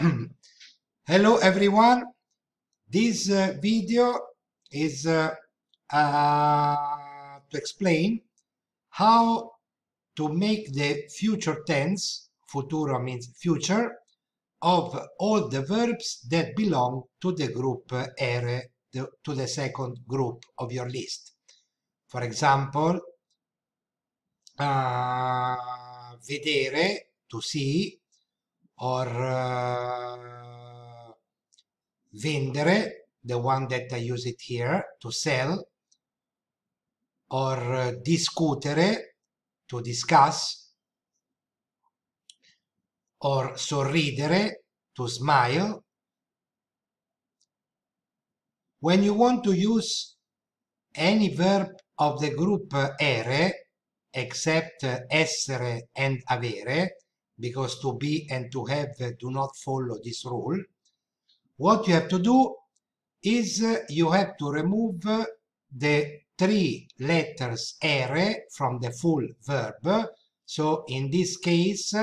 Hello everyone. This uh, video is uh, uh, to explain how to make the future tense, futuro means future, of all the verbs that belong to the group ere, uh, the, to the second group of your list. For example, uh, vedere, to see, or uh, vendere, the one that I use it here to sell, or uh, discutere, to discuss, or sorridere, to smile. When you want to use any verb of the group ere, except uh, essere and avere, because to be and to have uh, do not follow this rule. What you have to do is uh, you have to remove uh, the three letters ere from the full verb. So in this case,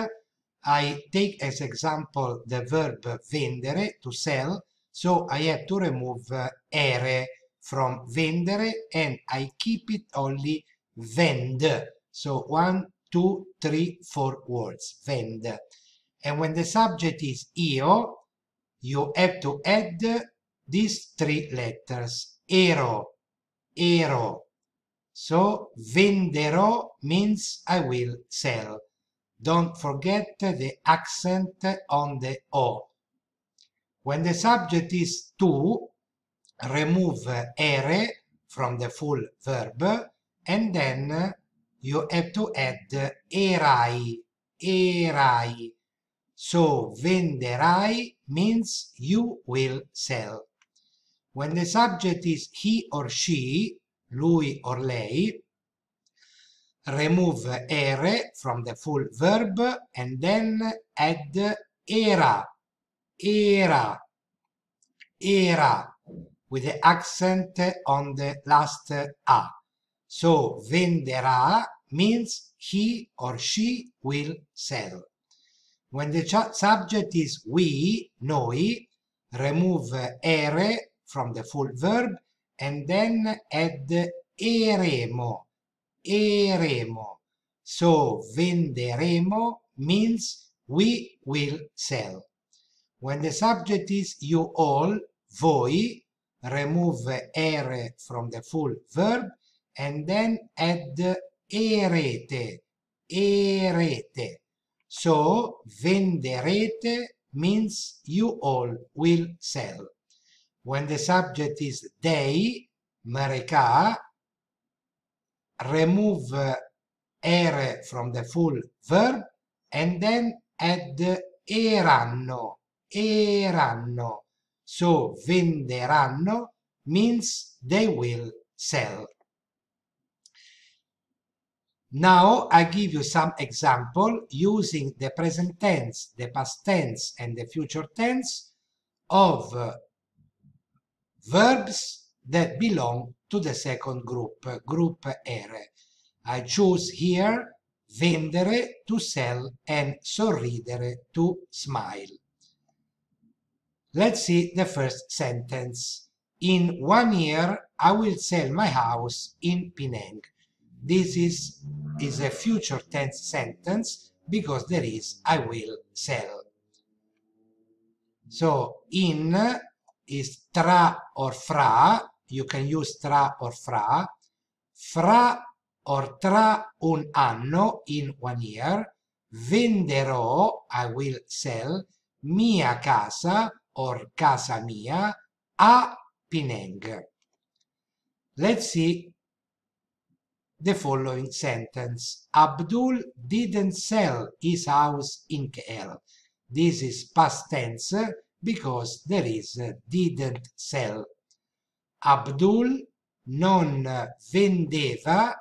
I take as example the verb vendere, to sell, so I have to remove ere from vendere and I keep it only vend. So one, two, three, four words, vend. And when the subject is io, you have to add these three letters, ero, ero. So, venderò means I will sell. Don't forget the accent on the O. When the subject is to, remove ere from the full verb and then you have to add erai, erai. So venderai means you will sell. When the subject is he or she, lui or lei, remove ere from the full verb and then add era, era, era, with the accent on the last a. So venderà means he or she will sell. When the subject is we, noi, remove ere from the full verb and then add eremo, eremo. So venderemo means we will sell. When the subject is you all, voi, remove ere from the full verb and then add erete, erete. So, venderete means you all will sell. When the subject is they, mereka, remove ere from the full verb and then add eranno, eranno. So, venderanno means they will sell. Now I give you some example using the present tense, the past tense, and the future tense of uh, verbs that belong to the second group, group ere. I choose here vendere to sell and sorridere to smile. Let's see the first sentence. In one year I will sell my house in Penang. This is, is a future tense sentence because there is I will sell. So in is tra or fra, you can use tra or fra, fra or tra un anno in one year, venderò, I will sell, mia casa or casa mia a Penang. Let's see the following sentence. Abdul didn't sell his house in KL. This is past tense because there is didn't sell. Abdul non vendeva,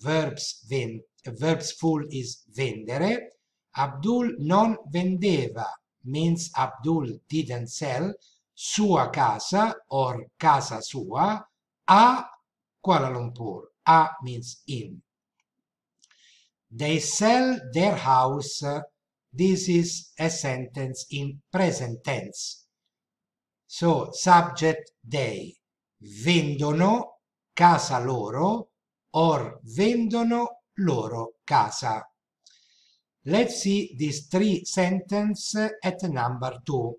verbs, ven, verbs full is vendere. Abdul non vendeva means Abdul didn't sell sua casa or casa sua a Kuala Lumpur. A means in. They sell their house. This is a sentence in present tense. So, subject they. Vendono casa loro or vendono loro casa. Let's see these three sentences at number two.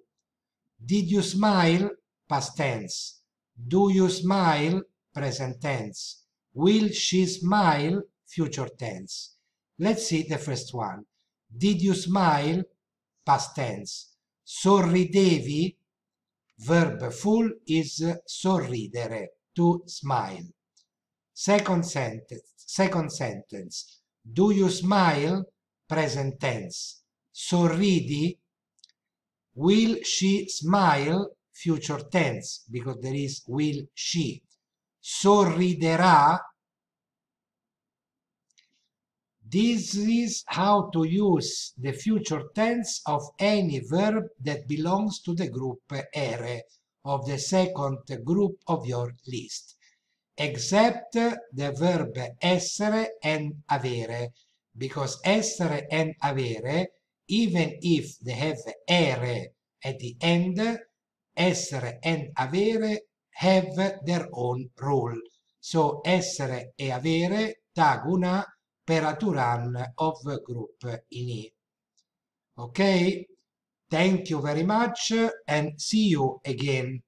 Did you smile? Past tense. Do you smile? Present tense. Will she smile? Future tense. Let's see the first one. Did you smile? Past tense. Sorridevi? Verb full is sorridere, to smile. Second sentence. Second sentence. Do you smile? Present tense. Sorridi? Will she smile? Future tense, because there is will she sorriderà. This is how to use the future tense of any verb that belongs to the group ere of the second group of your list, except the verb essere and avere, because essere and avere, even if they have ere at the end, essere and avere have their own role. So essere e avere tag una per a to run of group in E. Ok? Thank you very much and see you again.